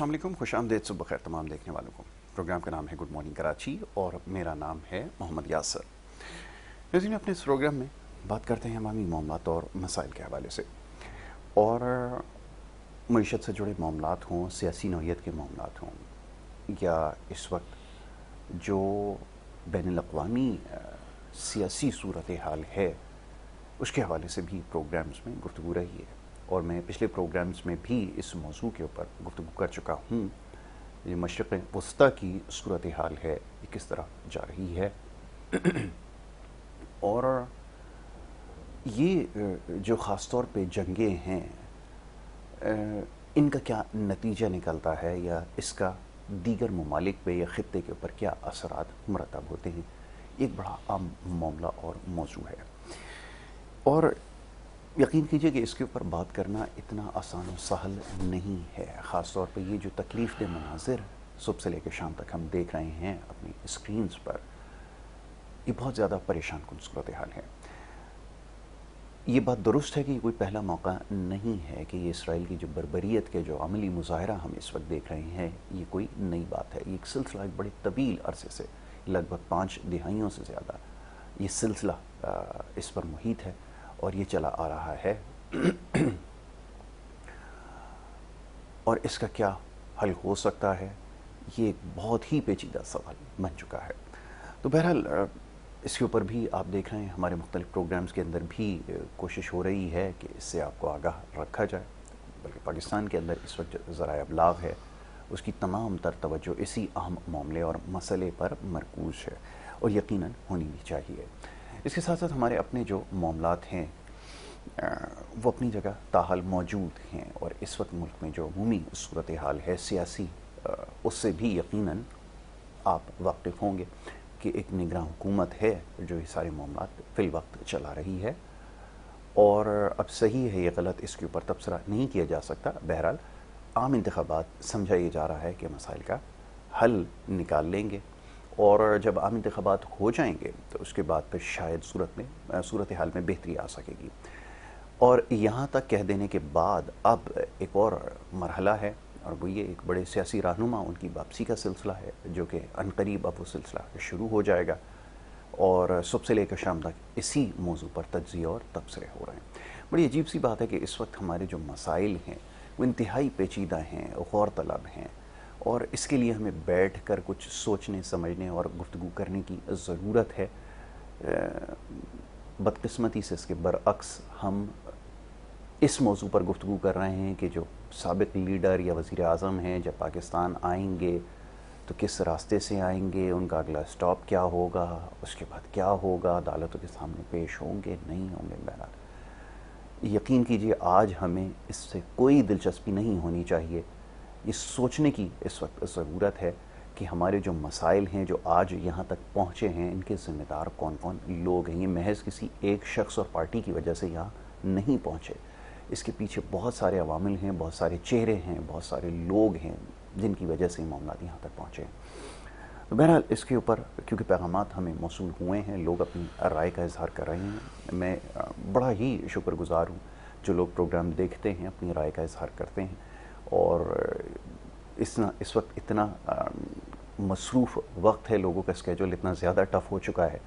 असलम खुश आमदेद सुबह खैर तमाम देखने वालों को प्रोग्राम का नाम है गुड मॉर्निंग कराची और मेरा नाम है मोहम्मद यासर नजीन अपने इस प्रोग्राम में बात करते हैं हमारी मामला और मसाइल के हवाले से और मीशत से जुड़े मामला हों सियासी नौीयत के मामला हों या इस वक्त जो बैन अवी सियासी सूरत हाल है उसके हवाले से भी प्रोग्राम्स में गुफ्तु रही है और मैं पिछले प्रोग्राम्स में भी इस मौजू के ऊपर गुफ्तु कर चुका हूँ ये मशरक़ वस्ती की सूरत हाल है ये किस तरह जा रही है और ये जो ख़ास तौर पर जंगें हैं इनका क्या नतीजा निकलता है या इसका दीगर ममालिक पे या ख़त्े के ऊपर क्या असरा मरतब होते हैं एक बड़ा आम मामला और मौजू है और यकीन कीजिए कि इसके ऊपर बात करना इतना आसान और सहल नहीं है ख़ास तौर पे ये जो तकलीफ के मनाजिर सुबह से लेकर शाम तक हम देख रहे हैं अपनी स्क्रीनस पर ये बहुत ज़्यादा परेशान कन सूरत हाल है ये बात दुरुस्त है कि कोई पहला मौका नहीं है कि ये इसराइल की जो बरबरीत के जो अमली मुजाहरा हम इस वक्त देख रहे हैं ये कोई नई बात है ये एक सिलसिला एक बड़े तवील अरसे से लगभग पाँच दिहाइयों से ज़्यादा ये सिलसिला इस पर मुहित है और ये चला आ रहा है और इसका क्या हल हो सकता है ये एक बहुत ही पेचीदा सवाल बन चुका है तो बहरहाल इसके ऊपर भी आप देख रहे हैं हमारे मुख्तलिफ प्रोग्राम्स के अंदर भी कोशिश हो रही है कि इससे आपको आगाह रखा जाए बल्कि पाकिस्तान के अंदर इस वक्त ज़रा अबलाव है उसकी तमाम तर तवज्जो इसी अहम मामले और मसले पर मरकूज है और यकीनन होनी भी चाहिए इसके साथ साथ हमारे अपने जो मामला हैं वो अपनी जगह ताहल मौजूद हैं और इस वक्त मुल्क में जो अमूमी सूरत हाल है सियासी उससे भी यकीन आप वाकिफ़ होंगे कि एक निगरान हुकूमत है जो ये सारे मामला फिल वक्त चला रही है और अब सही है ये गलत इसके ऊपर तबसरा नहीं किया जा सकता बहरहाल आम इंतबात समझा ये जा रहा है कि मसाइल का हल निकाल लेंगे और जब आम इंतबात हो जाएंगे तो उसके बाद फिर शायद सूरत में सूरत हाल में बेहतरी आ सकेगी और यहाँ तक कह देने के बाद अब एक और मरहला है और वो ये एक बड़े सियासी रहनुमा उनकी वापसी का सिलसिला है जो कि अनकरीब अब वो सिलसिला शुरू हो जाएगा और सुबह से लेकर शाम तक इसी मौजू पर तजिए और तबसरे हो रहे हैं बड़ी अजीब सी बात है कि इस वक्त हमारे जो मसाइल हैं वो इंतहाई पेचीदा हैं गौरतलब हैं और इसके लिए हमें बैठ कर कुछ सोचने समझने और गुफ्तु करने की ज़रूरत है बदकस्मती से इसके बरक्स हम इस मौजू पर गुफ्तु कर रहे हैं कि जो सबक लीडर या वज़ी अजम हैं जब पाकिस्तान आएंगे तो किस रास्ते से आएंगे उनका अगला स्टॉप क्या होगा उसके बाद क्या होगा अदालतों के सामने पेश होंगे नहीं होंगे बहरहाल यकीन कीजिए आज हमें इससे कोई दिलचस्पी नहीं होनी चाहिए ये सोचने की इस वक्त ज़रूरत है कि हमारे जो मसाइल हैं जो आज यहाँ तक पहुँचे हैं इनके ज़िम्मेदार कौन कौन लोग हैं ये महज किसी एक शख्स और पार्टी की वजह से यहाँ नहीं पहुँचे इसके पीछे बहुत सारे अवामिल हैं बहुत सारे चेहरे हैं बहुत सारे लोग हैं जिनकी वजह से मामला यहाँ तक पहुँचे हैं तो बहरहाल इसके ऊपर क्योंकि पैगाम हमें मौसू हुए हैं लोग अपनी राय का इजहार कर रहे हैं मैं बड़ा ही शुक्रगुजार हूँ जो लोग प्रोग्राम देखते हैं अपनी राय का इजहार करते हैं और इस इस वक्त इतना मसरूफ़ वक्त है लोगों का स्केजल इतना ज़्यादा टफ़ हो चुका है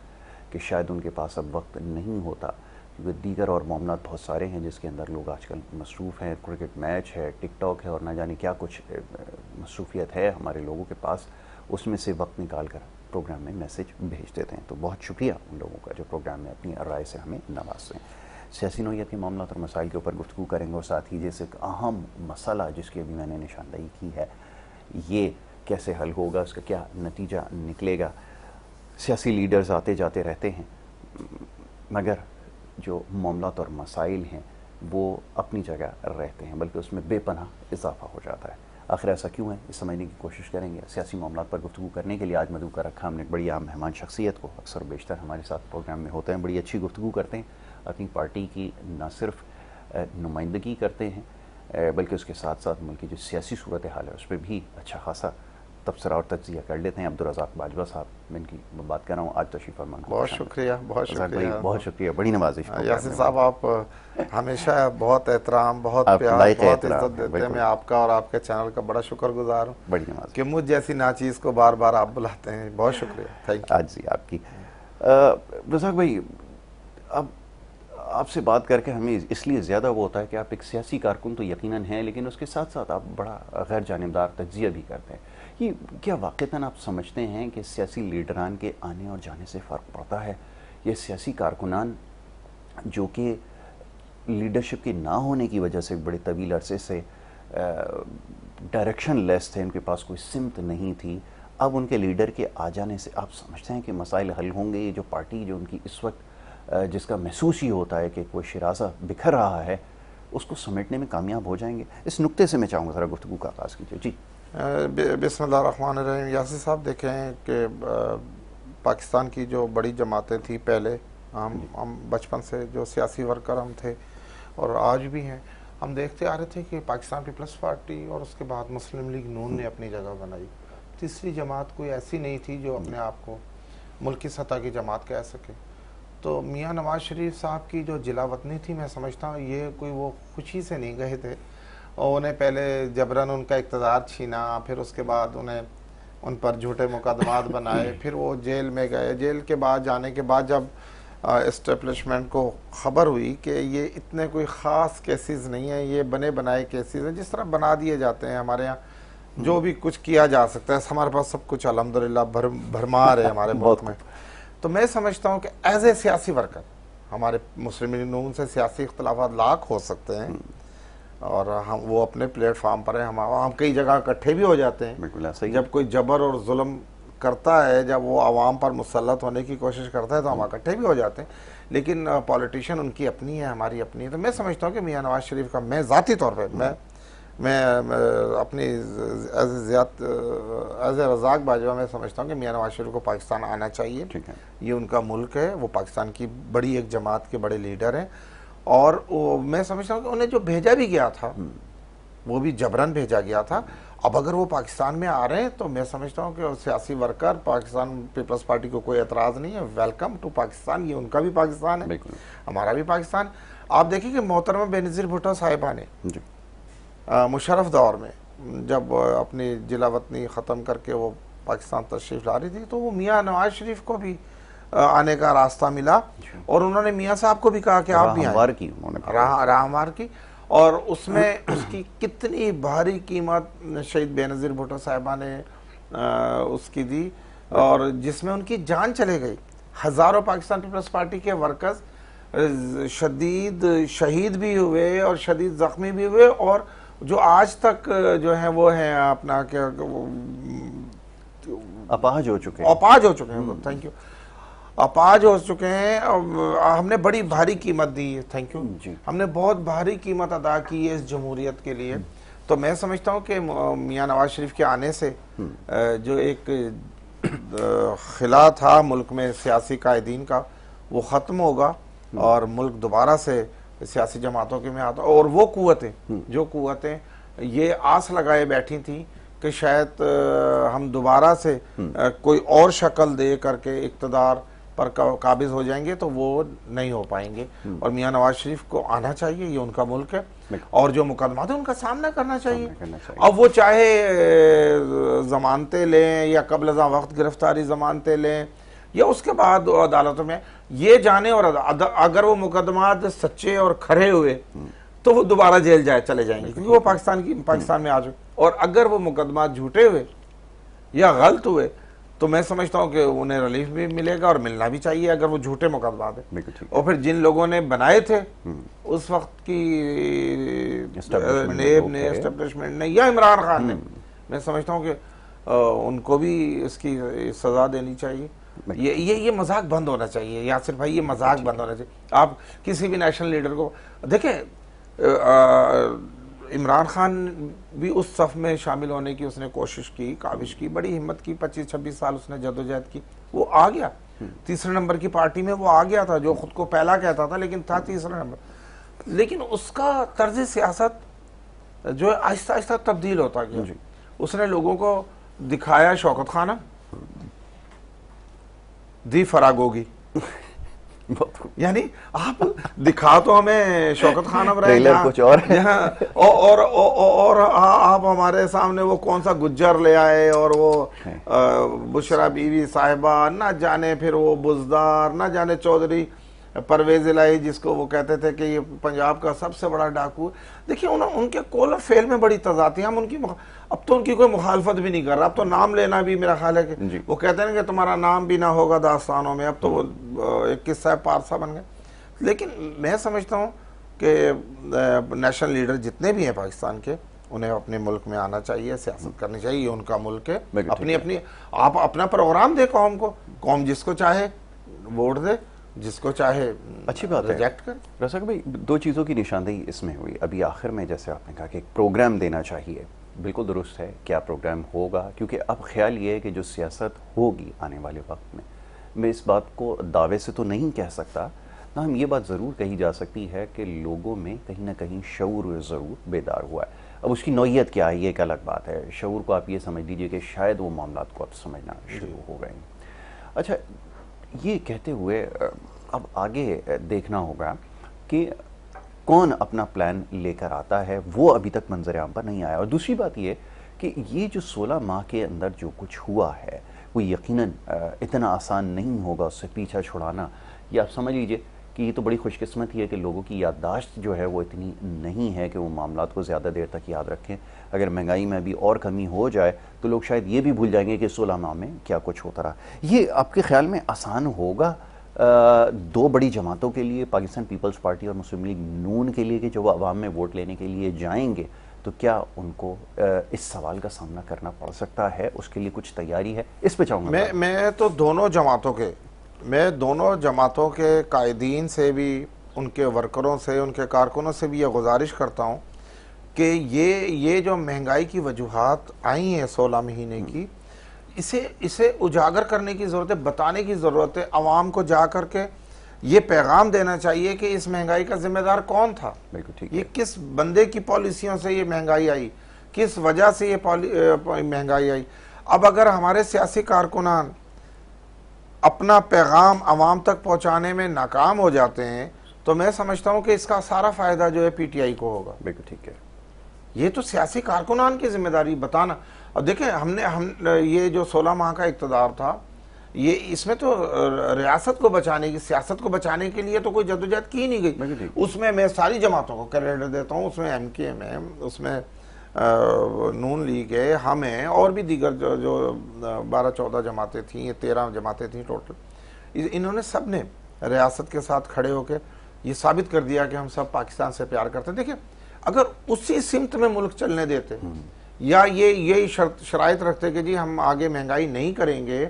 कि शायद उनके पास अब वक्त नहीं होता क्योंकि दीगर और मामला बहुत सारे हैं जिसके अंदर लोग आजकल मसरूफ़ हैं क्रिकेट मैच है टिकटॉक है और ना जाने क्या कुछ मसरूफियत है हमारे लोगों के पास उसमें से वक्त निकाल कर प्रोग्राम में मैसेज भेज देते हैं तो बहुत शुक्रिया उन लोगों का जो प्रोग्राम में अपनी राय से हमें नवाजते हैं सियासी नोयत के मामला और मसाइल के ऊपर गुफ्तु करेंगे और साथ ही जैसे एक अहम मसला जिसकी अभी मैंने निशानदही की है ये कैसे हल होगा उसका क्या नतीजा निकलेगा सियासी लीडर्स आते जाते रहते हैं मगर जो मामला और मसाइल हैं वो अपनी जगह रहते हैं बल्कि उसमें बेपना इजाफा हो जाता है आखिर ऐसा क्यों है इस समझने की कोशिश करेंगे सियासी मामला पर गुफ्तु करने के लिए आज मधु का रखा हमने बड़ी आम मेहमान शख्सियत को अक्सर बेशतर हमारे साथ प्रोग्राम में होते हैं बड़ी अच्छी गुफ्तु करते हैं अपनी पार्टी की न सिर्फ नुमाइंदगी करते हैं बल्कि उसके साथ साथ मुल्क की जो सियासी सूरत हाल है उस पर भी अच्छा खासा तबसरा और तजिया कर लेते हैं अब्दुलरजाक बाजवा साहब मैं इनकी बात कर रहा हूँ आज तशरीफ तो फरमान बहुत शुक्रिया बहुत शुक्रिया बहुत शुक्रिया बड़ी नवाजिश हाँ, यासिन साहब आप हमेशा बहुत एहतराम बहुत प्यार बहुत इज्जत देते हैं मैं आपका और आपके चैनल का बड़ा शुक्र गुजार हूँ बड़ी नवाज कि मुझ जैसी नाचीज़ को बार बार आप बुलाते हैं बहुत शुक्रिया थैंक यू आज जी आपकी रजाक भाई आपसे बात करके हमें इसलिए ज़्यादा वो होता है कि आप एक सियासी कारकुन तो यकीनन हैं लेकिन उसके साथ साथ आप बड़ा गैर जानबदार तजिया भी करते हैं कि क्या वाक़ता आप समझते हैं कि सियासी लीडरान के आने और जाने से फ़र्क पड़ता है ये सियासी कारकुनान जो कि लीडरशिप के ना होने की वजह से बड़े तवील अरसे से डायरेक्शन लेस थे उनके पास कोई सिमत नहीं थी अब उनके लीडर के आ जाने से आप समझते हैं कि मसाइल हल होंगे ये जो पार्टी जो उनकी इस वक्त जिसका महसूस ही होता है कि कोई शराजा बिखर रहा है उसको समेटने में कामयाब हो जाएंगे इस नुकते से मैं चाहूँगा ज़रा गुफ्तु का आगाज़ कीजिए जी बिसमान यासी साहब देखें कि पाकिस्तान की जो बड़ी जमातें थी पहले हम हम बचपन से जो सियासी वर्कर हम थे और आज भी हैं हम देखते आ रहे थे कि पाकिस्तान पीपल्स पार्टी और उसके बाद मुस्लिम लीग नून ने अपनी जगह बनाई तीसरी जमात कोई ऐसी नहीं थी जो अपने आप को मुल्की सतह की जमात कह सके तो मियाँ नवाज शरीफ साहब की जो जिला वतनी थी मैं समझता हूँ ये कोई वो खुशी से नहीं गए थे और उन्हें पहले जबरन उनका इकतदार छीना फिर उसके बाद उन्हें उन पर झूठे मुकदमात बनाए फिर वो जेल में गए जेल के बाद जाने के बाद जब इस्टेब्लिशमेंट को खबर हुई कि ये इतने कोई ख़ास केसेस नहीं हैं ये बने बनाए केसेस हैं जिस तरह बना दिए जाते हैं हमारे यहाँ जो भी कुछ किया जा सकता है हमारे पास सब कुछ अलहमदिल्ला भर भरमा रहे हमारे मुल्क में तो मैं समझता हूँ कि एज ए सियासी वर्कर हमारे मुस्लिम नून से सियासी इख्तलाफा लाख हो सकते हैं और हम वो अपने प्लेटफार्म पर हैं हम हम कई जगह इकट्ठे भी हो जाते हैं बिल्कुल ऐसा जब कोई जबर और जुल्म करता है जब वो आवाम पर मुसलत होने की कोशिश करता है तो हम हम्म। इकट्ठे भी हो जाते हैं लेकिन पॉलिटिशियन उनकी अपनी है हमारी अपनी है तो मैं समझता हूँ कि मियाँ नवाज शरीफ का मैं ज़ाती तौर पर मैं मैं अपनी एज ए रजाक बाजवा मैं समझता हूँ कि मियाँ नवाज शरीफ को पाकिस्तान आना चाहिए ठीक है ये उनका मुल्क है वो पाकिस्तान की बड़ी एक जमात के बड़े लीडर हैं और मैं समझता हूँ कि उन्हें जो भेजा भी गया था हम्म। वो भी जबरन भेजा गया था अब अगर वो पाकिस्तान में आ रहे हैं तो मैं समझता हूँ कि सियासी वर्कर पाकिस्तान पीपल्स पार्टी को कोई एतराज़ नहीं है वेलकम टू पाकिस्तान ये उनका भी पाकिस्तान है हमारा भी पाकिस्तान आप देखिए कि मोहतरमा बेनज़ीर भुट्टो साहिबा ने मुशरफ दौर में जब अपनी जिला वतनी ख़त्म करके वो पाकिस्तान तशरीफ़ ला रही थी तो वो मियाँ नवाज शरीफ को भी आने का रास्ता मिला और उन्होंने मियाँ साहब को भी कहा कि आप भी आए की राहवार की और उसमें उसकी कितनी भारी कीमत शहीद बेनज़ीर भुटो साहिबा ने उसकी दी और जिसमें उनकी जान चले गई हज़ारों पाकिस्तान पीपल्स पार्टी के वर्कर्स शदीद शहीद भी हुए और शदीद ज़ख्मी भी हुए और जो आज तक जो है वो है अपना क्या अपाहज हो चुके हैं अपाहज हो चुके हैं थैंक यू अपाज हो चुके हैं हमने बड़ी भारी कीमत दी है थैंक यू हमने बहुत भारी कीमत अदा की है इस जमहूरियत के लिए हम्म। तो मैं समझता हूँ कि मियाँ नवाज शरीफ के आने से हम्म। जो एक खिला था मुल्क में सियासी कायदीन का वो ख़त्म होगा हम्म। और मुल्क दोबारा से सियासी जमातों के मैं आता और वो कुतें हम्म। जो कुतें ये आस लगाए बैठी थी कि शायद हम दोबारा से हम्म। कोई और शक्ल दे करके इकतदार पर काबिज हो जाएंगे तो वो नहीं हो पाएंगे हम्म। और मियाँ नवाज शरीफ को आना चाहिए ये उनका मुल्क है और जो मुकदमा है उनका सामना करना चाहिए, करना चाहिए। अब वो चाहे जमानतें लें या कबल वक्त गिरफ्तारी जमानतें लें या उसके बाद अदालतों में ये जाने और अगर वो मुकदमा सच्चे और खड़े हुए तो वो दोबारा जेल जाए चले जाएंगे क्योंकि वो पाकिस्तान की पाकिस्तान में आ चुके और अगर वो मुकदमा झूठे हुए या गलत हुए तो मैं समझता हूँ कि उन्हें रिलीफ भी मिलेगा और मिलना भी चाहिए अगर वो झूठे मुकदमा थे और फिर जिन लोगों ने बनाए थे हम्म। उस वक्त की नेब ने एस्टेब्लिशमेंट ने या इमरान खान ने हम्म। मैं समझता हूँ कि उनको भी इसकी सज़ा देनी चाहिए ये ये ये मजाक बंद होना चाहिए यासिर भाई ये मजाक अच्छा। बंद होना चाहिए आप किसी भी नेशनल लीडर को देखें इमरान खान भी उस सफ़ में शामिल होने की उसने कोशिश की काविश की बड़ी हिम्मत की 25-26 साल उसने जदोजहद की वो आ गया हम्म। तीसरे नंबर की पार्टी में वो आ गया था जो खुद को पहला कहता था लेकिन था तीसरा नंबर लेकिन उसका तर्ज सियासत जो है आहिस्ता आहिस्ता तब्दील होता गया उसने लोगों को दिखाया शौकत खाना दी फराग होगी यानी आप दिखा तो हमें शौकत खान अब रहे कुछ और और और, और आ, आप हमारे सामने वो कौन सा गुज्जर ले आए और वो बुशरा बीवी साहिबा ना जाने फिर वो बुजदार ना जाने चौधरी परवेज इलाही जिसको वो कहते थे कि ये पंजाब का सबसे बड़ा डाकू देखिए उन उनके कोल और फेल में बड़ी तजाती हम उनकी अब तो उनकी कोई मुखालफत भी नहीं कर रहा अब तो नाम लेना भी मेरा ख्याल है कि वो कहते हैं कि तुम्हारा नाम भी ना होगा दास्तानों में अब तो वो एक किस्सा है पारसा बन गए लेकिन मैं समझता हूँ कि नेशनल लीडर जितने भी हैं पाकिस्तान के उन्हें अपने मुल्क में आना चाहिए सियासत करनी चाहिए उनका मुल्क है अपनी अपनी आप अपना प्रोग्राम दे कौम को कौम जिसको चाहे वोट दे जिसको चाहे अच्छी बात रिजेक्ट कर रसक भाई दो चीज़ों की निशानदेही इसमें हुई अभी आखिर में जैसे आपने कहा कि एक प्रोग्राम देना चाहिए बिल्कुल दुरुस्त है क्या प्रोग्राम होगा क्योंकि अब ख्याल ये है कि जो सियासत होगी आने वाले वक्त में मैं इस बात को दावे से तो नहीं कह सकता ना हम ये बात ज़रूर कही जा सकती है कि लोगों में कहीं ना कहीं शूर ज़रूर बेदार हुआ है अब उसकी नोयत क्या है ये एक अलग बात है शूर को आप ये समझ लीजिए कि शायद वो मामला को आप समझना शुरू हो गए अच्छा ये कहते हुए अब आगे देखना होगा कि कौन अपना प्लान लेकर आता है वो अभी तक मंजर आम पर नहीं आया और दूसरी बात ये कि ये जो 16 माह के अंदर जो कुछ हुआ है वो यकीनन इतना आसान नहीं होगा उससे पीछा छुड़ाना ये आप समझ लीजिए कि ये तो बड़ी खुशकस्मत ही है कि लोगों की याददाश्त जो है वो इतनी नहीं है कि वो मामला को ज़्यादा देर तक याद रखें अगर महंगाई में अभी और कमी हो जाए तो लोग शायद ये भी भूल जाएंगे कि सोलह माह में क्या कुछ होता रहा ये आपके ख्याल में आसान होगा आ, दो बड़ी जमातों के लिए पाकिस्तान पीपल्स पार्टी और मुस्लिम लीग नून के लिए कि वो आवाम में वोट लेने के लिए जाएंगे तो क्या उनको इस सवाल का सामना करना पड़ सकता है उसके लिए कुछ तैयारी है इस पे चाहूँगा मैं मैं तो दोनों जमातों के मैं दोनों जमातों के कायदीन से भी उनके वर्करों से उनके कारकुनों से भी यह गुजारिश करता हूँ कि ये ये जो महंगाई की वजूहत आई हैं सोलह महीने की इसे इसे उजागर करने की ज़रूरत है बताने की ज़रूरत है आवाम को जा कर के ये पैगाम देना चाहिए कि इस महंगाई का जिम्मेदार कौन था बिल्कुल ठीक ये किस बंदे की पॉलिसियों से ये महंगाई आई किस वजह से ये महंगाई आई अब अगर हमारे सियासी कारकुनान अपना पैगाम आवाम तक पहुँचाने में नाकाम हो जाते हैं तो मैं समझता हूँ कि इसका सारा फ़ायदा जो है पी टी आई को होगा बिल्कुल ठीक है ये तो सियासी कारकुनान की जिम्मेदारी बताना और देखें हमने हम ये जो सोलह माह का इकतदार था ये इसमें तो रियासत को बचाने की सियासत को बचाने के लिए तो कोई जदोजहद की नहीं गई उसमें मैं सारी जमातों को क्रेडिट देता हूँ उसमें एम के एम एम उसमें नून लीग है हम हैं और भी दीगर जो जो बारह चौदह जमातें थीं तेरह जमातें थीं टोटल इन्होंने सब ने रियासत के साथ खड़े होकर ये साबित कर दिया कि हम सब पाकिस्तान से प्यार करते हैं देखिए अगर उसी सिमत में मुल्क चलने देते हम्म। या ये यही शर्त शराय रखते कि जी हम आगे महंगाई नहीं करेंगे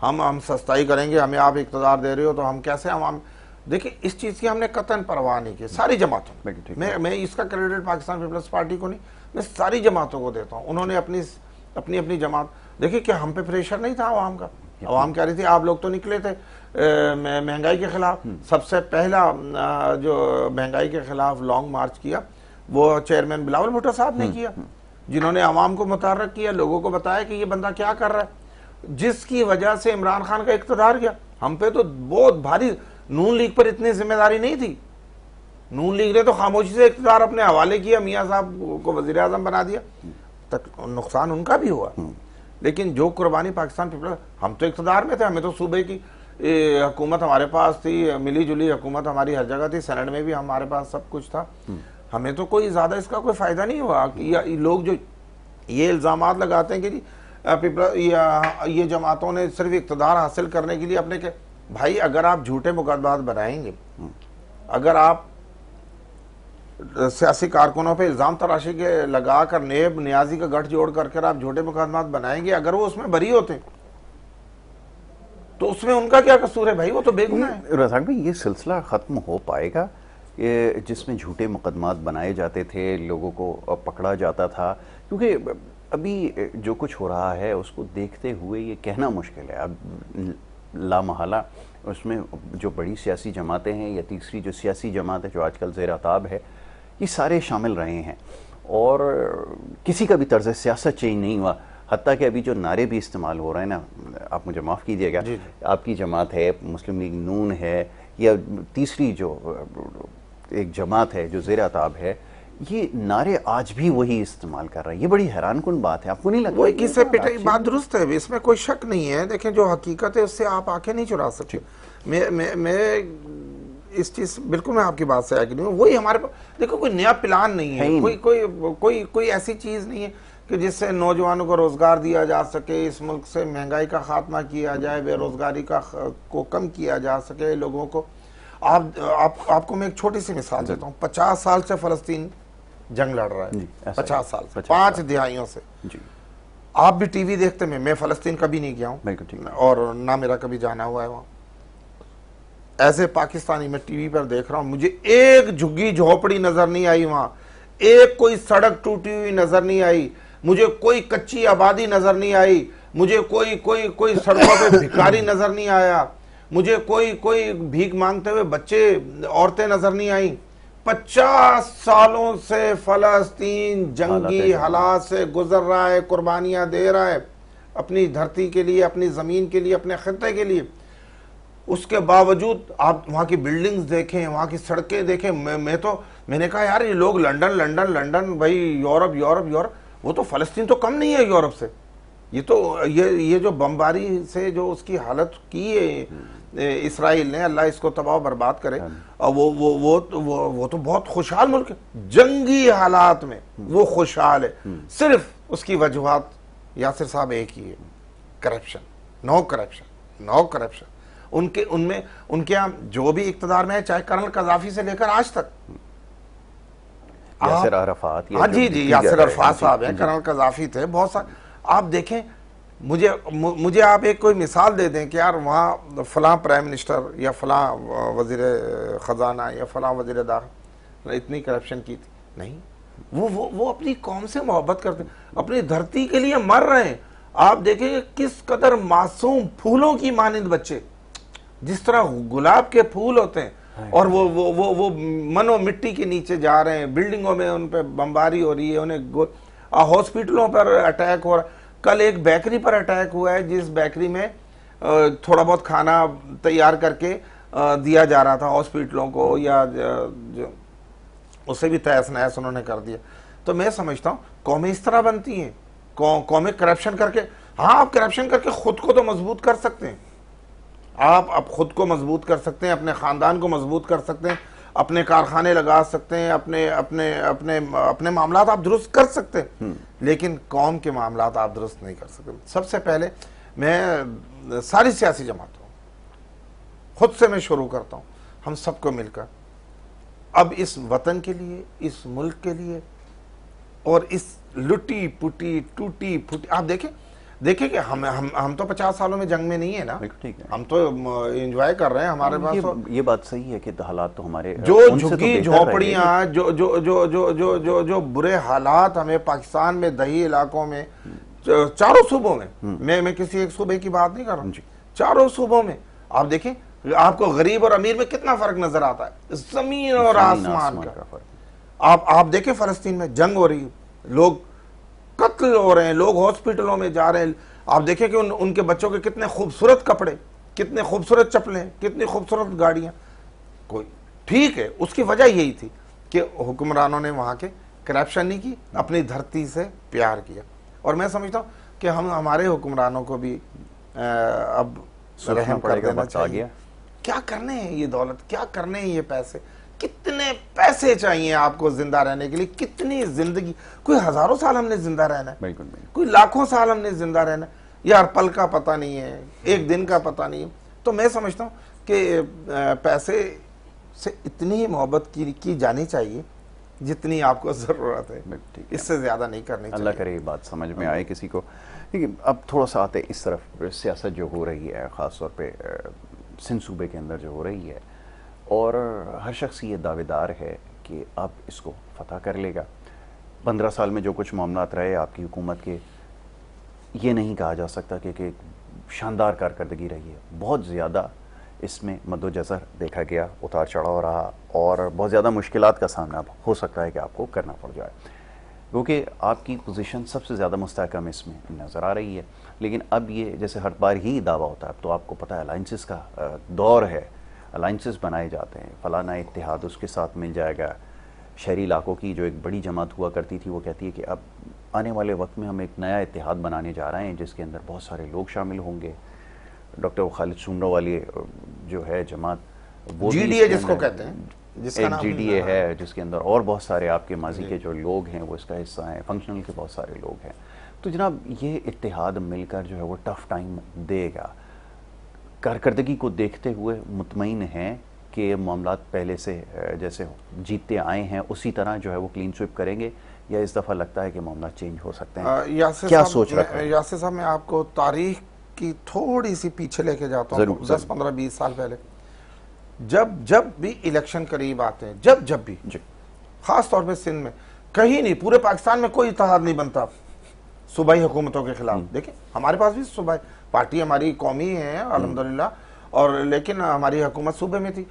हम हम सस्ताई करेंगे हमें आप इकतदार दे रहे हो तो हम कैसे हम, हम देखिए इस चीज़ की हमने कतन परवाह नहीं की सारी जमातों मैं मैं इसका क्रेडिट पाकिस्तान पीपल्स पार्टी को नहीं मैं सारी जमातों को देता हूँ उन्होंने अपनी अपनी अपनी जमात देखिए क्या हम पे प्रेशर नहीं था आवाम का आवाम कह रही थी आप लोग तो निकले थे महंगाई के खिलाफ हम्म। सबसे पहला जो महंगाई के खिलाफ लॉन्ग मार्च किया वो चेयरमैन बिलावल भुट्टो साहब ने हम्म, किया हम्म। जिन्होंने आवाम को मुतारक किया लोगों को बताया कि ये बंदा क्या कर रहा है जिसकी वजह से इमरान खान का इकतदार गया हम पे तो बहुत भारी नून लीग पर इतनी जिम्मेदारी नहीं थी नून लीग ने तो खामोशी से इकतदार अपने हवाले किया मियाँ साहब को वजीर अजम बना दिया हम्म। तक नुकसान उनका भी हुआ हम्म। लेकिन जो कुर्बानी पाकिस्तान पीपल हम तो इकतदार में थे हमें तो सूबे की हुकूमत हमारे पास थी मिली जुली हुकूमत हमारी हर जगह थी सेनेट में भी हमारे पास सब कुछ था हम्म। हमें तो कोई ज़्यादा इसका कोई फ़ायदा नहीं हुआ कि लोग जो ये इल्ज़ाम लगाते हैं कि जी पीपल ये जमातों ने सिर्फ इकतदार हासिल करने के लिए अपने के भाई अगर आप झूठे मुकदमा बनाएंगे अगर आप सियासी कारकुनों पे इल्ज़ाम तराशी के लगा कर नेब न्याजी का गठ जोड़ करके आप झूठे मुकदमा बनाएंगे अगर वो उसमें बरी होते तो उसमें उनका क्या कसूर है भाई वो तो बेगुनाह है रजाक भाई ये सिलसिला ख़त्म हो पाएगा जिसमें झूठे मुकदमात बनाए जाते थे लोगों को पकड़ा जाता था क्योंकि अभी जो कुछ हो रहा है उसको देखते हुए ये कहना मुश्किल है अब लामहला उसमें जो बड़ी सियासी जमातें हैं या तीसरी जो सियासी जमात है जो आजकल आताब है ये सारे शामिल रहे हैं और किसी का भी तर्ज सियासत चेंज नहीं हुआ हती कि अभी जो नारे भी इस्तेमाल हो रहे हैं ना आप मुझे माफ़ कीजिएगा आपकी जमात है मुस्लिम लीग नून है या तीसरी जो एक जमात है जो जेराताब है ये नारे आज भी वही इस्तेमाल कर रहा है ये बड़ी हैरान कन बात है आपको नहीं लगता वही किसे तो पिटाई बात दुरुस्त है इसमें कोई शक नहीं है देखें जो हकीकत है उससे आप आंखें नहीं चुरा सकते मैं मैं मैं इस चीज बिल्कुल मैं आपकी बात से एग्री हूँ वही हमारे पास देखो कोई नया प्लान नहीं है कोई कोई कोई कोई ऐसी चीज़ नहीं है कि जिससे नौजवानों को रोज़गार दिया जा सके इस मुल्क से महंगाई का खात्मा किया जाए बेरोज़गारी का को कम किया जा सके लोगों को आप, आप आपको मैं एक छोटी सी मिसाल देता हूँ पचास साल से फ़लस्तीन जंग लड़ रहा है पचास साल से पांच दिहाइयों से आप भी टीवी देखते में मैं फलस्तीन कभी नहीं गया हूँ और ना मेरा कभी जाना हुआ है वहां ऐसे पाकिस्तानी मैं टीवी पर देख रहा हूं मुझे एक झुग्गी झोपड़ी नजर नहीं आई वहां एक कोई सड़क टूटी हुई नजर नहीं आई मुझे कोई कच्ची आबादी नजर नहीं आई मुझे कोई कोई कोई सड़कों पे भिखारी नजर नहीं आया मुझे कोई कोई भीख मांगते हुए बच्चे औरतें नजर नहीं आई पचास सालों से फलस्तीन जंगी हालात से गुजर रहा है कुर्बानियाँ दे रहा है अपनी धरती के लिए अपनी ज़मीन के लिए अपने खत्े के लिए उसके बावजूद आप वहाँ की बिल्डिंग्स देखें वहाँ की सड़कें देखें मैं मैं तो मैंने कहा यार ये लोग लंदन लंदन लंदन भाई यूरोप यूरोप यूरोप वो तो फ़लस्तीन तो कम नहीं है यूरोप से ये तो ये ये जो बमबारी से जो उसकी हालत की है इसराइल ने अल्लाह इसको तबाह बर्बाद करे हाँ। और वो वो वो तो, वो, वो तो बहुत खुशहाल मुल्क है जंगी हालात में वो खुशहाल है हम्म। सिर्फ उसकी वजूहत यासिर साहब एक ही है corruption no corruption no corruption उनके उनमें उनके यहाँ जो भी इकतदार में है चाहे कर्नल कजाफी से लेकर आज तक यासिर हाँ जी जी यासिर अरफात साहब है कर्नल कजाफी थे बहुत सारे आप देखें मुझे मुझे आप एक कोई मिसाल दे दें कि यार वहाँ फलां प्राइम मिनिस्टर या फलां वज़ी ख़जाना या फलां वज़ी दाखिल इतनी करप्शन की थी नहीं वो वो वो अपनी कौम से मोहब्बत करते अपनी धरती के लिए मर रहे हैं आप देखेंगे किस कदर मासूम फूलों की मानंद बच्चे जिस तरह गुलाब के फूल होते हैं हाँ और वो वो वो वो मनो मिट्टी के नीचे जा रहे हैं बिल्डिंगों में उन पर बमबारी हो रही है उन्हें हॉस्पिटलों पर अटैक हो रहा है कल एक बेकरी पर अटैक हुआ है जिस बेकरी में थोड़ा बहुत खाना तैयार करके दिया जा रहा था हॉस्पिटलों को या जो उसे भी तहस नहस उन्होंने कर दिया तो मैं समझता हूँ कौमें इस तरह बनती हैं कौमें करप्शन करके हाँ आप करप्शन करके खुद को तो मजबूत कर सकते हैं आप अब खुद को मजबूत कर सकते हैं अपने ख़ानदान को मजबूत कर सकते हैं अपने कारखाने लगा सकते हैं अपने अपने अपने अपने मामला आप दुरुस्त कर सकते हैं हम्म। लेकिन कौम के मामला आप दुरुस्त नहीं कर सकते सबसे पहले मैं सारी सियासी जमातों खुद से मैं शुरू करता हूँ हम सबको मिलकर अब इस वतन के लिए इस मुल्क के लिए और इस लुटी पुटी टूटी फूटी आप देखें देखिए कि हम हम हम तो पचास सालों में जंग में नहीं है ना ठीक है हम तो एंजॉय कर रहे हैं हमारे पास ये, तो, ये बात सही है कि हालात तो हमारे जो तो झुकी झोपड़ियाँ जो जो जो जो जो जो जो बुरे हालात हमें पाकिस्तान में दही इलाकों में चारों सूबों में हम्म। मैं मैं किसी एक सूबे की बात नहीं कर रहा हूँ चारों सूबों में आप देखें आपको गरीब और अमीर में कितना फर्क नजर आता है जमीन और आसमान का फर्क आप आप देखें फलस्तीन में जंग हो रही लोग कत्ल हो रहे हैं लोग हॉस्पिटलों में जा रहे हैं आप देखें कि उन, उनके बच्चों के कितने खूबसूरत कपड़े कितने खूबसूरत चप्पलें कितनी खूबसूरत गाड़ियाँ कोई ठीक है उसकी वजह यही थी कि हुक्मरानों ने वहाँ के करप्शन नहीं की अपनी धरती से प्यार किया और मैं समझता हूँ कि हम हमारे हुक्मरानों को भी आ, अब कर देना चाहिए क्या करने हैं ये दौलत क्या करने हैं ये पैसे कितने पैसे चाहिए आपको जिंदा रहने के लिए कितनी जिंदगी कोई हजारों साल हमने जिंदा रहना है बिल्कुल कोई लाखों साल हमने जिंदा रहना यार पल का पता नहीं है एक दिन का पता नहीं है तो मैं समझता हूँ कि पैसे से इतनी मोहब्बत की, की जानी चाहिए जितनी आपको ज़रूरत है ठीक इससे ज़्यादा नहीं करनी अल्लाह करे ये बात समझ में हाँ। आए किसी को है अब थोड़ा सा आते इस तरफ सियासत जो हो रही है खासतौर पर सिंध सूबे के अंदर जो हो रही है और हर शख्स ये दावेदार है कि अब इसको फतह कर लेगा पंद्रह साल में जो कुछ मामला रहे आपकी हुकूमत के ये नहीं कहा जा सकता कि, एक शानदार कारकर्दगी रही है बहुत ज़्यादा इसमें मदोजर देखा गया उतार चढ़ाव रहा और बहुत ज़्यादा मुश्किल का सामना हो सकता है कि आपको करना पड़ जाए क्योंकि आपकी पोजीशन सबसे ज़्यादा मुस्तकम इसमें नज़र आ रही है लेकिन अब ये जैसे हर बार ही दावा होता है अब तो आपको पता है अलाइंसिस का दौर है अलाइंसेस बनाए जाते हैं फ़लाना इतिहाद उसके साथ मिल जाएगा शहरी इलाकों की जो एक बड़ी जमात हुआ करती थी वो कहती है कि अब आने वाले वक्त में हम एक नया इतिहाद बनाने जा रहे हैं जिसके अंदर बहुत सारे लोग शामिल होंगे डॉक्टर खालिद सुमरों वाली जो है जमात वो जी जिसको कहते हैं जिसका एक जी है जिसके अंदर और बहुत सारे आपके माजी के जो लोग हैं वो इसका हिस्सा हैं फंक्शनल के बहुत सारे लोग हैं तो जनाब ये इतिहाद मिलकर जो है वो टफ़ टाइम देगा कारकर्दगी को देखते हुए मुतमिन हैं कि मामला पहले से जैसे जीतते आए हैं उसी तरह जो है वो क्लीन स्विप करेंगे या इस दफ़ा लगता है कि मामला चेंज हो सकते हैं क्या सोच यासिर साहब मैं आपको तारीख की थोड़ी सी पीछे लेके जाता हूँ दस पंद्रह बीस साल पहले जब जब भी इलेक्शन करीब आते हैं जब जब भी खास तौर पे सिंध में कहीं नहीं पूरे पाकिस्तान में कोई इतिहाद नहीं बनता सूबाई हुकूमतों के खिलाफ हम्म। देखिए हमारे पास भी सूबाई पार्टी हमारी कौमी है अलहमदिल्ला और लेकिन हमारी हुकूमत सूबे में थी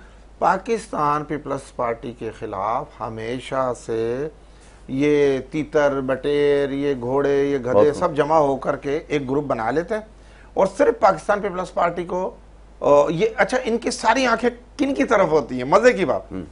पाकिस्तान पीपल्स पार्टी के ख़िलाफ़ हमेशा से ये तीतर बटेर ये घोड़े ये गधे सब जमा होकर के एक ग्रुप बना लेते हैं और सिर्फ पाकिस्तान पीपल्स पार्टी को ये अच्छा इनकी सारी आंखें किन की तरफ होती है मज़े की बात हम्म।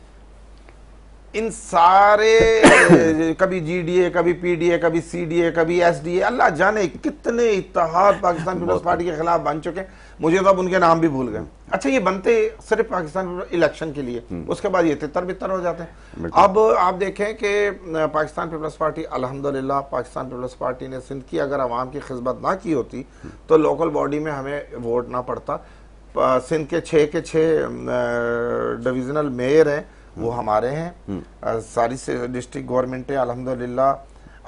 इन सारे कभी जीडीए कभी पीडीए कभी सीडीए कभी एसडीए अल्लाह जाने कितने इतिहाद पाकिस्तान पीपल्स पार्टी के खिलाफ बन चुके हैं मुझे तो अब उनके नाम भी भूल गए अच्छा ये बनते सिर्फ पाकिस्तान इलेक्शन के लिए हम्म। उसके बाद ये तितर बितर हो जाते हैं अब आप देखें कि पाकिस्तान पीपल्स पार्टी अलहमदिल्ला पाकिस्तान पीपल्स पार्टी ने सिंध की अगर आवाम की खिदमत ना की होती हम्म। तो लोकल बॉडी में हमें वोट ना पड़ता सिंध के छः के छः डिविजनल मेयर हैं वो हाँ। हमारे हैं हम्म। सारी से डिस्ट्रिक्ट गवर्नमेंटें अलहमदिल्ला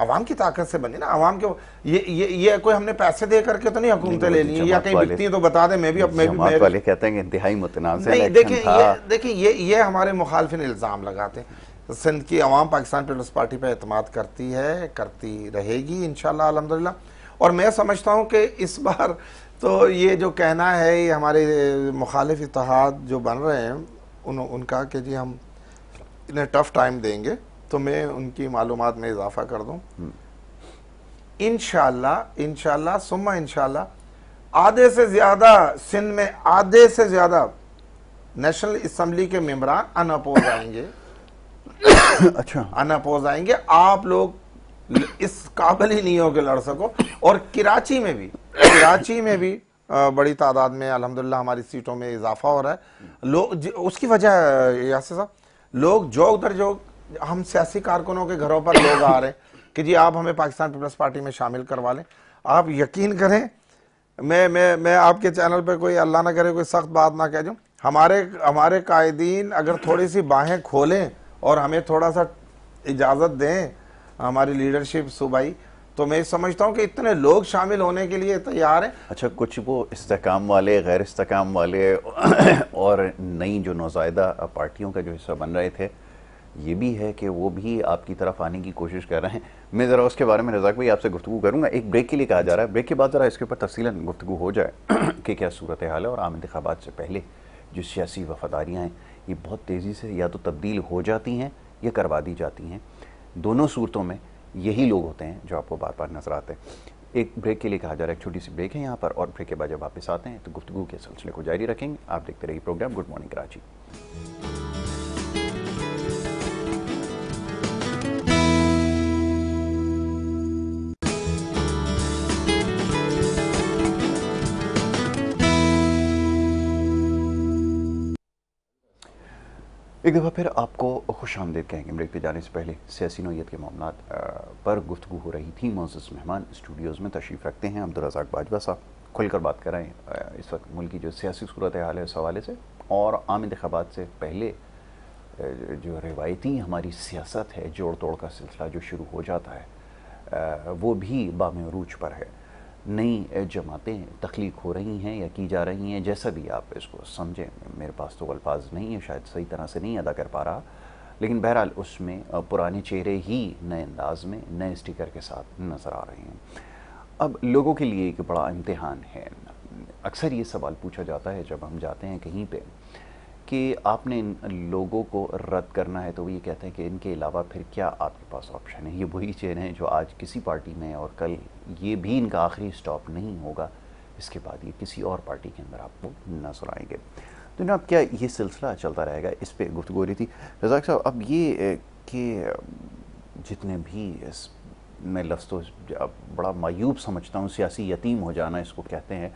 अवाम की ताकत से बनी ना आवाम के ये ये ये कोई हमने पैसे दे करके तो नहीं हुकूमतें ले ली या कहीं बिकती हैं तो बता दें मैं भी अब मैं भी मेरे वाले कहते हैं इंतहाई मुतनाज़ नहीं ये देखिए ये ये हमारे मुखालफिन इल्ज़ाम लगाते हैं सिंध की आवाम पाकिस्तान पीपल्स पार्टी पर अतमाद करती है करती रहेगी इन शहमदिल्ला और मैं समझता हूँ कि इस बार तो ये जो कहना है ये हमारे मुखालिफ इतिहाद जो बन रहे हैं उन उनका कि जी हम इन्हें टफ टाइम देंगे तो मैं उनकी मालूम में इजाफा कर दूँ इन शह सुमा इन आधे से ज़्यादा सिंध में आधे से ज़्यादा नेशनल असम्बली के मेम्बरान अनपोज आएंगे अच्छा अनपोज आएंगे आप लोग इस काबिल ही नहीं हो के लड़ सको और कराची में भी कराची में भी बड़ी तादाद में अल्हम्दुलिल्लाह हमारी सीटों में इजाफा हो रहा है लोग उसकी वजह यासिर साहब लोग जोग दर जोग हम सियासी कारकुनों के घरों पर लोग आ रहे हैं कि जी आप हमें पाकिस्तान पीपल्स पार्टी में शामिल करवा लें आप यकीन करें मैं मैं मैं आपके चैनल पर कोई अल्लाह ना करे कोई सख्त बात ना कह दूँ हमारे हमारे कायदीन अगर थोड़ी सी बाहें खोलें और हमें थोड़ा सा इजाज़त दें हमारी लीडरशिप सूबाई तो मैं समझता हूँ कि इतने लोग शामिल होने के लिए तैयार हैं अच्छा कुछ वो इस्तेकाम वाले गैर इस्तेकाम वाले और नई जो नौजायदा पार्टियों का जो हिस्सा बन रहे थे ये भी है कि वो भी आपकी तरफ आने की कोशिश कर रहे हैं मैं ज़रा उसके बारे में रजाक भाई आपसे गुफ्तु करूँगा एक ब्रेक के लिए कहा जा रहा है ब्रेक के बाद ज़रा इसके ऊपर तफसीला गुफ्तु हो जाए कि क्या सूरत हाल है और आम इंतबात से पहले जो सियासी वफादारियाँ हैं ये बहुत तेज़ी से या तो तब्दील हो जाती हैं या करवा दी जाती हैं दोनों सूरतों में यही लोग होते हैं जो आपको बार बार नजर आते हैं एक ब्रेक के लिए कहा जा रहा है एक छोटी सी ब्रेक है यहाँ पर और ब्रेक के बाद जब वापस आते हैं तो गुफ्तु के सिलसिले को जारी रखेंगे आप देखते रहिए प्रोग्राम गुड मॉर्निंग कराची एक दफ़ा फिर आपको खुश आमदेद कहेंगे ब्रेक पे जाने से पहले सियासी नोयत के मामला पर गुफ्तु हो रही थी मोजस मेहमान स्टूडियोज़ में तशरीफ़ रखते हैं अब्दुलरजाक बाजवा साहब खुलकर बात हैं इस वक्त मुल्क की जो सियासी सूरत हाल है उस हवाले से और आम इंतबात से पहले जो रिवायती हमारी सियासत है जोड़ तोड़ का सिलसिला जो शुरू हो जाता है वो भी बाम पर है नई जमातें तख्लीक हो रही हैं या की जा रही हैं जैसा भी आप इसको समझें मेरे पास तो अल्फाज नहीं है शायद सही तरह से नहीं अदा कर पा रहा लेकिन बहरहाल उसमें पुराने चेहरे ही नए अंदाज में नए स्टिकर के साथ नज़र आ रहे हैं अब लोगों के लिए एक बड़ा इम्तहान है अक्सर ये सवाल पूछा जाता है जब हम जाते हैं कहीं पर कि आपने इन लोगों को रद्द करना है तो वो ये कहते हैं कि इनके अलावा फिर क्या आपके पास ऑप्शन है ये वही चेहरे हैं जो आज किसी पार्टी में और कल ये भी इनका आखिरी स्टॉप नहीं होगा इसके बाद ये किसी और पार्टी के अंदर आपको नजर आएंगे तो जनाब क्या ये सिलसिला चलता रहेगा इस पर गुफ्तु रही थी रजाक साहब अब ये कि जितने भी इस मैं लफ्ज़ तो बड़ा मायूब समझता हूँ सियासी यतीम हो जाना इसको कहते हैं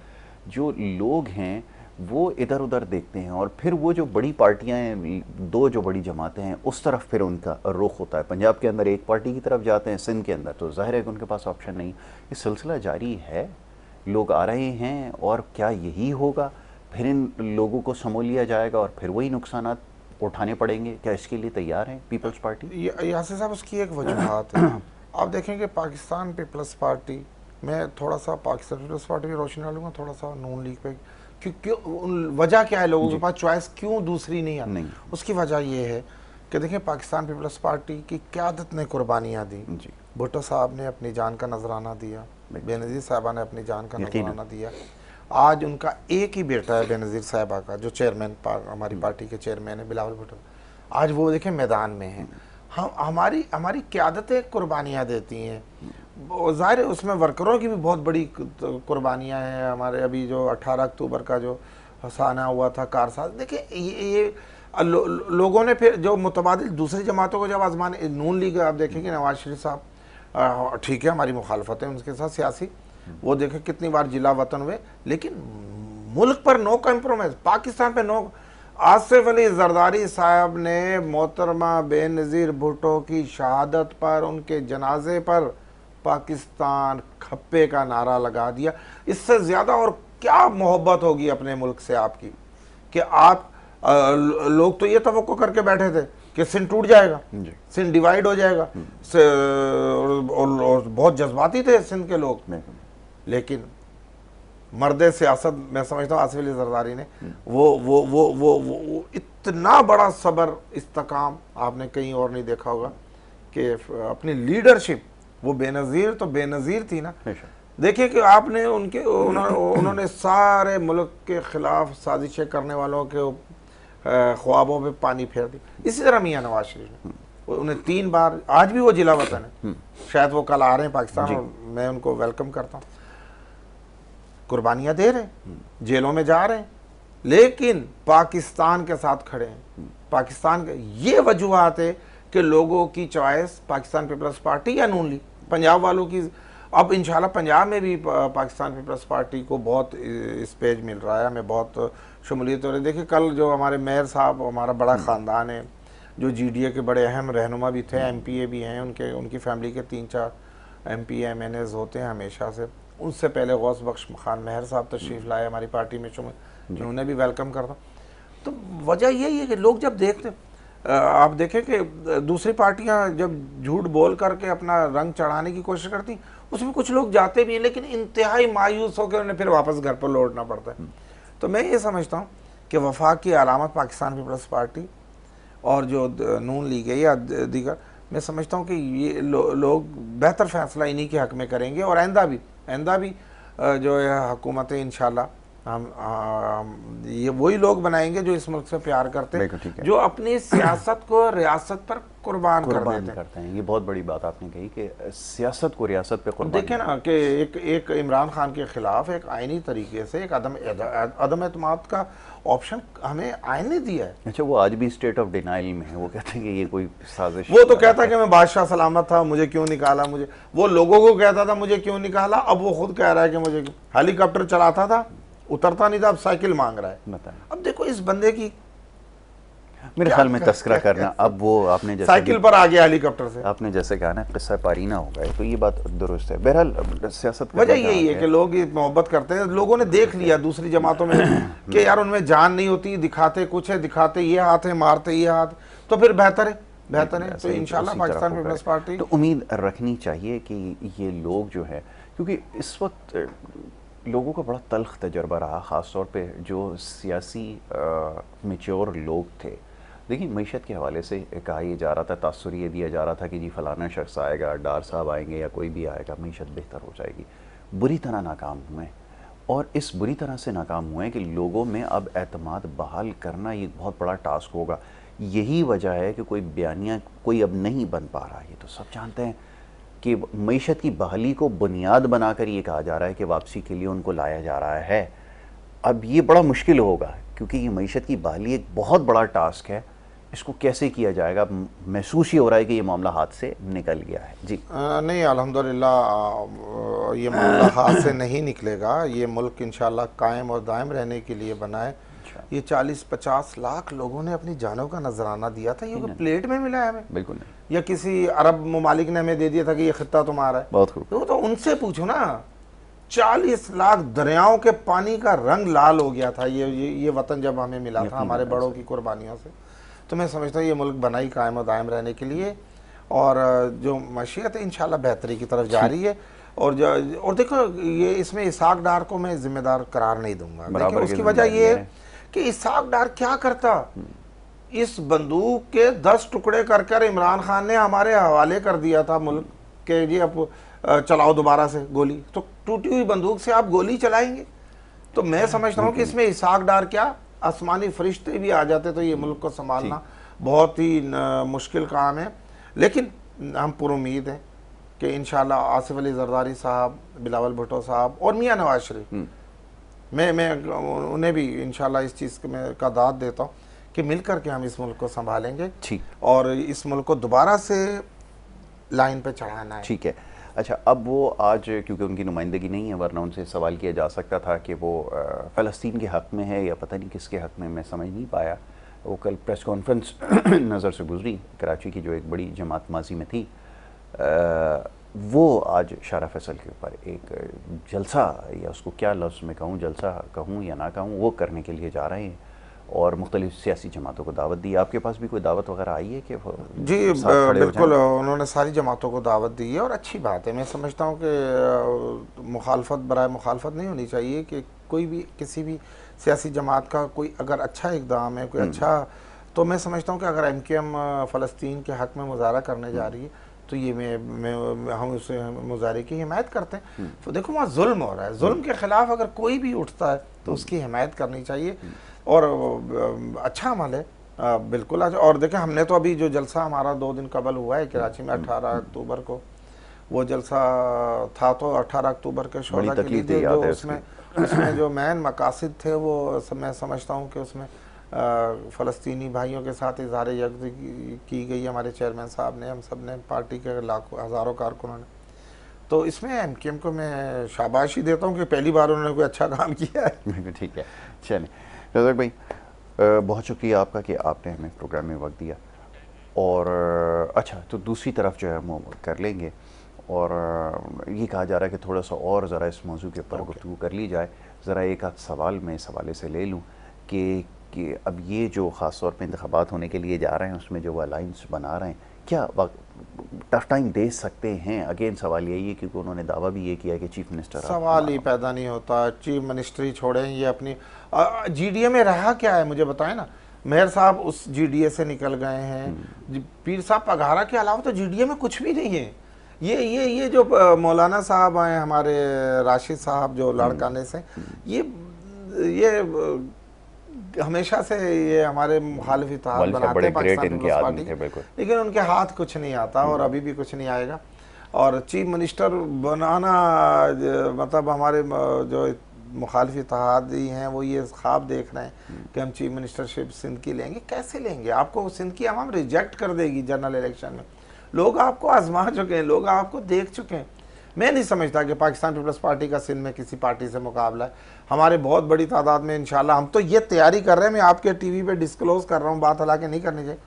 जो लोग हैं वो इधर उधर देखते हैं और फिर वो जो बड़ी पार्टियां हैं दो जो बड़ी जमातें हैं उस तरफ फिर उनका रुख होता है पंजाब के अंदर एक पार्टी की तरफ जाते हैं सिंध के अंदर तो जाहिर है कि उनके पास ऑप्शन नहीं ये सिलसिला जारी है लोग आ रहे हैं और क्या यही होगा फिर इन लोगों को समो लिया जाएगा और फिर वही नुकसान उठाने पड़ेंगे क्या इसके लिए तैयार हैं पीपल्स पार्टी यासिर साहब उसकी एक वजूहत है आप देखेंगे पाकिस्तान पीपल्स पार्टी मैं थोड़ा सा पाकिस्तान पीपल्स पार्टी की रोशनी डालूंगा थोड़ा सा नून लीग पे क्योंकि क्यों वजह क्या है लोगों के पास चॉइस क्यों दूसरी नहीं आती उसकी वजह यह है कि देखें पाकिस्तान पीपल्स पार्टी की क्यादत ने कुर्बानियाँ दी भुट्टो साहब ने अपनी जान का नजराना दिया बेनज़ीर साहबा ने अपनी जान का नजराना दिया आज उनका एक ही बेटा है बेनज़ीर साहबा का जो चेयरमैन हमारी हम्म। पार्टी के चेयरमैन है बिलावल भुट्टो आज वो देखें मैदान में है हम्म। हम हमारी हमारी क्यादतें कुर्बानियाँ देती हैं ज़ाहिर उसमें वर्करों की भी बहुत बड़ी कुर्बानियाँ हैं हमारे अभी जो 18 अक्टूबर का जो हसाना हुआ था कारसाज देखिए ये ये लो, लोगों ने फिर जो मुतबाद दूसरी जमातों को जब आजमाने नून लीग आप देखेंगे नवाज शरीफ साहब हाँ, ठीक है हमारी मुखालफत है उनके साथ सियासी वो देखें कितनी बार जिला वतन हुए लेकिन मुल्क पर नो कम्प्रोमाइज़ पाकिस्तान पर नो आसिफ अली जरदारी साहब ने मोहतरमा बेनज़ीर भुटो की शहादत पर उनके जनाजे पर पाकिस्तान खप्पे का नारा लगा दिया इससे ज़्यादा और क्या मोहब्बत होगी अपने मुल्क से आपकी कि आप आ, लोग तो ये तो करके बैठे थे कि सिंध टूट जाएगा सिंध डिवाइड हो जाएगा हम्म। और, और, और बहुत जज्बाती थे सिंध के लोग लेकिन मर्द सियासत मैं समझता हूँ आसिफ अली जरदारी ने हम्म। वो वो, वो वो वो वो इतना बड़ा सबर इस्तकाम आपने कहीं और नहीं देखा होगा कि अपनी लीडरशिप वो बेनज़ीर तो बेनज़ीर थी ना देखिए कि आपने उनके उन्होंने सारे मुल्क के ख़िलाफ़ साजिशें करने वालों के ख्वाबों पे पानी फेर दिया इसी तरह मियाँ नवाज शरीफ ने उन्हें तीन बार आज भी वो जिला वतन है हम्म। शायद वो कल आ रहे हैं पाकिस्तान और मैं उनको वेलकम करता हूँ कुर्बानियां दे रहे हैं हम्म। जेलों में जा रहे हैं लेकिन पाकिस्तान के साथ खड़े हैं हम्म। पाकिस्तान के ये वजूहत है कि लोगों की चॉइस पाकिस्तान पीपल्स पार्टी या नून लीग पंजाब वालों की अब इन पंजाब में भी पाकिस्तान पीपल्स पार्टी को बहुत स्पेज मिल रहा है हमें बहुत शमूलियत हो रही है देखिए कल जो हमारे मेयर साहब हमारा बड़ा हम्म। ख़ानदान है जो जी के बड़े अहम रहनुमा भी थे एम हम्म। भी हैं उनके उनकी फैमिली के तीन चार M P M N As होते हैं हमेशा से उससे पहले गौस बख्श खान मेहर साहब तशरीफ़ हम्म। लाए हमारी पार्टी में जिन्होंने भी वेलकम करता तो वजह यही है कि लोग जब देखते हैं आप देखें कि दूसरी पार्टियां जब झूठ बोल करके अपना रंग चढ़ाने की कोशिश करती उसमें कुछ लोग जाते भी हैं लेकिन इंतहाई मायूस होकर उन्हें फिर वापस घर पर लौटना पड़ता है तो मैं ये समझता हूँ कि वफा की अलामत पाकिस्तान पीपल्स पार्टी और जो नून ली गई या दीगर मैं समझता हूँ कि ये लो, लोग बेहतर फैसला इन्हीं के हक में करेंगे और आइंदा भी आइंदा भी जो है हुकूमतें इन हम ये वही लोग बनाएंगे जो इस मुल्क से प्यार करते हैं जो अपनी सियासत को रियासत पर कुर्बान कर देते करते हैं ये बहुत बड़ी बात आपने कही कि सियासत को रियासत पर देखे ना कि एक एक इमरान खान के ख़िलाफ़ एक आइनी तरीके से एक अदम अदम का ऑप्शन हमें आयन दिया है अच्छा वो आज भी स्टेट ऑफ डिनाइल में है वो कहते हैं कि ये कोई साजिश वो तो कहता है कि मैं बादशाह सलामत था मुझे क्यों निकाला मुझे वो लोगों को कहता था मुझे क्यों निकाला अब वो खुद कह रहा है कि मुझे हेलीकॉप्टर चलाता था उतरता नहीं था अब साइकिल मांग रहा है अब देखो इस बंदे की मेरे ख्याल में तस्करा करना अब वो आपने जैसे साइकिल पर आ गया हेलीकॉप्टर से आपने जैसे कहा ना किस्सा पारीना होगा तो ये बात दुरुस्त है बहरहाल सियासत वजह यही है है कि लोग ये मोहब्बत करते हैं लोगों ने देख लिया दूसरी जमातों में कि यार उनमें जान नहीं होती दिखाते कुछ है दिखाते ये हाथ है मारते ये हाथ तो फिर बेहतर है बेहतर है तो इनशाला पाकिस्तान पीपल्स पार्टी तो उम्मीद रखनी चाहिए कि ये लोग जो है क्योंकि इस वक्त लोगों का बड़ा तलख तजर्बा रहा ख़ास तौर पर जो सियासी मेच्योर लोग थे देखिए मीशत के हवाले से कहा यह जा रहा था तसर ये दिया जा रहा था कि जी फ़लाना शख्स आएगा डार साहब आएंगे या कोई भी आएगा मीशत बेहतर हो जाएगी बुरी तरह नाकाम हुए और इस बुरी तरह से नाकाम हुए कि लोगों में अब अतमाद बहाल करना ये बहुत बड़ा टास्क होगा यही वजह है कि कोई बयानिया कोई अब नहीं बन पा रहा ये तो सब जानते हैं कि मीशत की बहाली को बुनियाद बनाकर ये कहा जा रहा है कि वापसी के लिए उनको लाया जा रहा है अब ये बड़ा मुश्किल होगा क्योंकि ये मीशत की बहाली एक बहुत बड़ा टास्क है इसको कैसे किया जाएगा महसूस ही हो रहा है कि ये मामला हाथ से निकल गया है जी आ, नहीं अलहमदिल्ला ये मामला हाथ से नहीं निकलेगा ये मुल्क इन कायम और दायम रहने के लिए बनाए अच्छा। ये चालीस पचास लाख लोगों ने अपनी जानों का नजराना दिया था ये नहीं नहीं। प्लेट में मिला है हमें बिल्कुल नहीं या किसी अरब ममालिक ने हमें दे दिया था कि ये खत्ता तुम्हारा है बहुत खूब तो, तो उनसे पूछो ना चालीस लाख दरियाओं के पानी का रंग लाल हो गया था ये ये, ये वतन जब हमें मिला था हमारे बड़ों की कुर्बानियों से तो मैं समझता हूँ ये मुल्क बनाई कायम दायम रहने के लिए और जो मशीत है इनशाला बेहतरी की तरफ जा रही है और जो और देखो ये इसमें इसाक डार को मैं जिम्मेदार करार नहीं दूंगा उसकी वजह ये है। कि इसाक डार क्या करता इस बंदूक के दस टुकड़े कर कर इमरान खान ने हमारे हवाले कर दिया था मुल्क के जी अब चलाओ दोबारा से गोली तो टूटी हुई बंदूक से आप गोली चलाएंगे तो मैं हाँ, समझता हूँ कि इसमें इसाक डार क्या आसमानी फरिश्ते भी आ जाते तो ये मुल्क को संभालना बहुत ही मुश्किल काम है लेकिन हम पुरुद हैं कि इन आसिफ अली जरदारी साहब बिलावल भुट्टो साहब और मियाँ नवाज शरीफ हम्म। मैं मैं उन्हें भी इन इस चीज़ में का दाद देता हूँ कि मिल कर के हम इस मुल्क को संभालेंगे ठीक और इस मुल्क को दोबारा से लाइन पर चढ़ाना है ठीक है अच्छा अब वो आज क्योंकि उनकी नुमाइंदगी नहीं है वरना उनसे सवाल किया जा सकता था कि वो फ़लस्तीन के हक़ में है या पता नहीं किसके हक़ में मैं समझ नहीं पाया वो कल प्रेस कॉन्फ्रेंस नज़र से गुजरी कराची की जो एक बड़ी जमात माजी में थी आ, वो आज शारा फैसल के ऊपर एक जलसा या उसको क्या लफ्ज़ में कहूँ जलसा कहूँ या ना कहूँ वो करने के लिए जा रहे हैं और मुख्तलिफ सियासी जमातों को दावत दी आपके पास भी कोई दावत वगैरह आई है कि जी बिल्कुल उन्होंने सारी जमातों को दावत दी है और अच्छी बात है मैं समझता हूँ कि मुखालफत बर मुखालफत नहीं होनी चाहिए कि कोई भी किसी भी सियासी जमात का कोई अगर अच्छा इकदाम है कोई हम्म। अच्छा तो मैं समझता हूँ कि अगर एम के एम फ़लस्तीन के हक़ में मुजाहरा करने जा रही है तो ये मैं, मैं, मैं हम उस मुजाहरे की हिमायत करते हैं हम्म। तो देखो वहाँ जुल्म हो रहा है जुल्म के ख़िलाफ़ अगर कोई भी उठता है तो हम्म। उसकी हिमायत करनी चाहिए हम्म। और अच्छा अमल है बिल्कुल अच्छा और देखें हमने तो अभी जो जलसा हमारा दो दिन कबल हुआ है कराची में अठारह अक्टूबर को वो जलसा था तो अठारह अक्टूबर के शौरा के लिए जो उसमें उसमें जो मैन मकासद थे वो मैं समझता हूँ कि उसमें फ़लस्तनी भाइयों के साथ इजहार यकज की गई हमारे चेयरमैन साहब ने हम सब ने पार्टी के लाखों हज़ारों कारकुनों ने तो इसमें एम के एम को मैं शाबाशी देता हूँ कि पहली बार उन्होंने कोई अच्छा काम किया है ठीक है चलिए रजक भाई बहुत शुक्रिया आपका कि आपने हमें प्रोग्राम में वक्त दिया और अच्छा तो दूसरी तरफ जो है हम कर लेंगे और ये कहा जा रहा है कि थोड़ा सा और ज़रा इस मौजू के ऊपर गुफ्तु कर ली जाए ज़रा एक आध सवाल मैं इस हवाले से ले लूँ कि कि अब ये जो ख़ास तौर पर इंतबात होने के लिए जा रहे हैं उसमें जो अलाइंस बना रहे हैं क्या टफ टाइम दे सकते हैं अगेन सवाल यही है क्योंकि उन्होंने दावा भी ये किया कि चीफ मिनिस्टर सवाल ही पैदा नहीं होता चीफ मिनिस्ट्री छोड़ें ये अपनी ए में रहा क्या है मुझे बताएं ना मेयर साहब उस ए से निकल गए हैं हम्म। पीर साहब पघारा के अलावा तो ए में कुछ भी नहीं है ये ये ये जो मौलाना साहब आए हमारे राशिद साहब जो हम्म। लाड़काने से हम्म। ये ये हमेशा से ये हमारे मुखालिफ इतिहाद तो बनाते हैं पाकिस्तान लेकिन उनके हाथ कुछ नहीं आता और अभी भी कुछ नहीं आएगा और चीफ मिनिस्टर बनाना मतलब हमारे जो मुखालफ इतिहादी हैं वो ये ख्वाब देख रहे हैं हम्म। कि हम चीफ मिनिस्टरशिप सिंध की लेंगे कैसे लेंगे आपको सिंध की आवाम रिजेक्ट कर देगी जनरल इलेक्शन में लोग आपको आजमा चुके हैं लोग आपको देख चुके हैं मैं नहीं समझता कि पाकिस्तान पीपल्स पार्टी का सिंध में किसी पार्टी से मुकाबला है हमारे बहुत बड़ी तादाद में इंशाल्लाह हम तो ये तैयारी कर रहे हैं मैं आपके टीवी पे डिस्क्लोज कर रहा हूँ बात हालांकि नहीं करनी चाहिए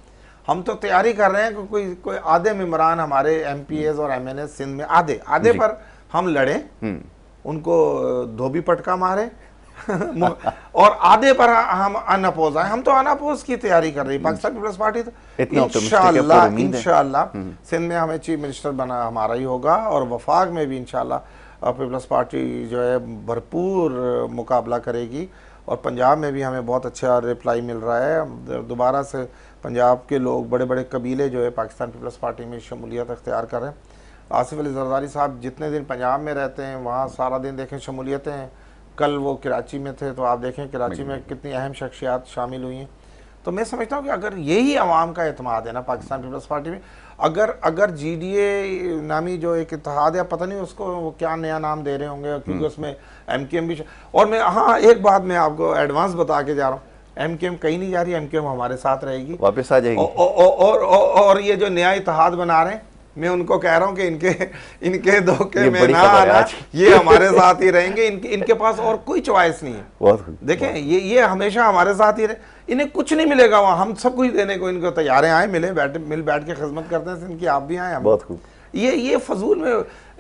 हम तो तैयारी कर रहे हैं कि कोई कोई आधे मम्बरान हमारे एम और एम सिंध में आधे आधे पर हम लड़ें हम्म। उनको धोबी पटका मारें और आधे पर हम अनपोज आए हम तो अनपोज की तैयारी कर रहे हैं हम्म। पाकिस्तान पीपल्स पार्टी तो इनशाला इनशाला हम्म। सिंध में हमें चीफ मिनिस्टर बना हमारा ही होगा और वफाक में भी इनशाला पीपल्स पार्टी जो है भरपूर मुकाबला करेगी और पंजाब में भी हमें बहुत अच्छा रिप्लाई मिल रहा है दोबारा से पंजाब के लोग बड़े बड़े कबीले जो है पाकिस्तान पीपल्स पार्टी में शमूलियत अख्तियार करें आसिफ अली जरदारी साहब जितने दिन पंजाब में रहते हैं वहाँ सारा दिन देखें शमूलियतें हैं कल वो कराची में थे तो आप देखें कराची में कितनी अहम शख्सियात शामिल हुई हैं तो मैं समझता हूँ कि अगर यही आवाम का अतमाद है ना पाकिस्तान पीपल्स पार्टी में अगर अगर जी डी ए नामी जो एक इतिहाद है पता नहीं उसको वो क्या नया नाम दे रहे होंगे क्योंकि हम्म। उसमें एम के एम भी और मैं हाँ एक बात मैं आपको एडवांस बता के जा रहा हूँ एम के एम कहीं नहीं जा रही एम के एम हमारे साथ रहेगी वापस आ जाएगी और, और, और, और ये जो नया इतिहाद बना रहे हैं मैं उनको कह रहा हूँ कि इनके इनके धोखे में ना आना ये हमारे साथ ही रहेंगे इनके इनके पास और कोई चॉइस नहीं है देखें ये ये हमेशा हमारे साथ ही रहे इन्हें कुछ नहीं मिलेगा वहाँ हम सब कुछ देने को इनको तैयार हैं आए मिले बैठ मिल बैठ के खिदमत करते हैं इनकी आप भी आए हम बहुत खूब ये ये फजूल में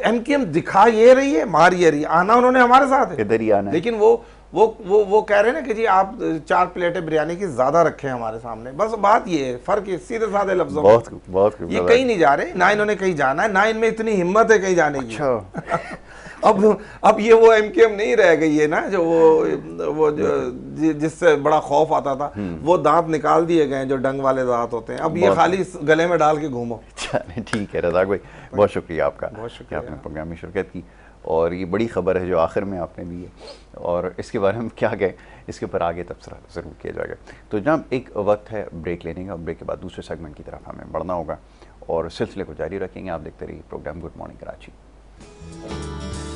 एम दिखा ये रही है मार ये रही आना उन्होंने हमारे साथ इधर ही आना लेकिन वो वो वो वो कह रहे हैं ना कि जी आप चार प्लेटें बिरयानी की ज़्यादा रखे हैं हमारे सामने बस बात ये है फ़र्क ये सीधे साधे लफ्जों बहुत बहुत ये कहीं नहीं जा रहे ना इन्होंने कहीं जाना है ना इनमें इतनी हिम्मत है कहीं जाने की अच्छा। अब अब ये वो एम के एम नहीं रह गई है ना जो वो वो जो जिससे बड़ा खौफ आता था हम्म। वो दांत निकाल दिए गए जो डंग वाले दांत होते हैं अब ये खाली गले में डाल के घूमो ठीक है रजाक भाई बहुत शुक्रिया आपका बहुत शुक्रिया आपने प्रोग्राम में शिरकत की और ये बड़ी ख़बर है जो आखिर में आपने दी है और इसके बारे में क्या कहें इसके ऊपर आगे तबसरा ज़रूर किया जाएगा तो जहाँ एक वक्त है ब्रेक लेने का ब्रेक के बाद दूसरे सेगमेंट की तरफ हमें बढ़ना होगा और सिलसिले को जारी रखेंगे आप देखते रहिए प्रोग्राम गुड मॉर्निंग कराची